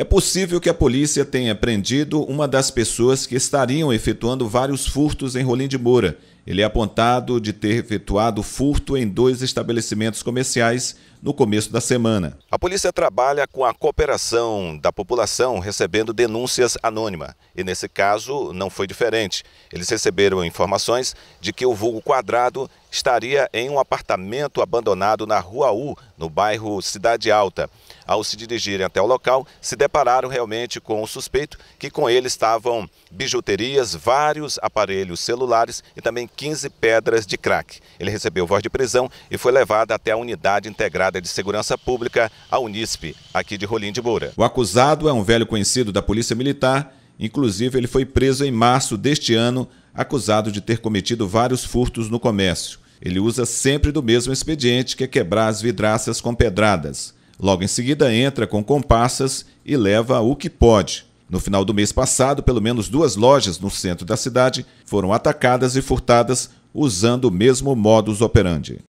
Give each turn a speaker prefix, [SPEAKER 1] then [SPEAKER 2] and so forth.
[SPEAKER 1] É possível que a polícia tenha prendido uma das pessoas que estariam efetuando vários furtos em Rolim de Moura ele é apontado de ter efetuado furto em dois estabelecimentos comerciais no começo da semana. A polícia trabalha com a cooperação da população recebendo denúncias anônimas. E nesse caso não foi diferente. Eles receberam informações de que o vulgo quadrado estaria em um apartamento abandonado na Rua U, no bairro Cidade Alta. Ao se dirigirem até o local, se depararam realmente com o suspeito, que com ele estavam bijuterias, vários aparelhos celulares e também 15 pedras de crack. Ele recebeu voz de prisão e foi levado até a Unidade Integrada de Segurança Pública, a Unisp, aqui de Rolim de Moura. O acusado é um velho conhecido da Polícia Militar. Inclusive, ele foi preso em março deste ano, acusado de ter cometido vários furtos no comércio. Ele usa sempre do mesmo expediente, que é quebrar as vidraças com pedradas. Logo em seguida, entra com comparsas e leva o que pode. No final do mês passado, pelo menos duas lojas no centro da cidade foram atacadas e furtadas usando o mesmo modus operandi.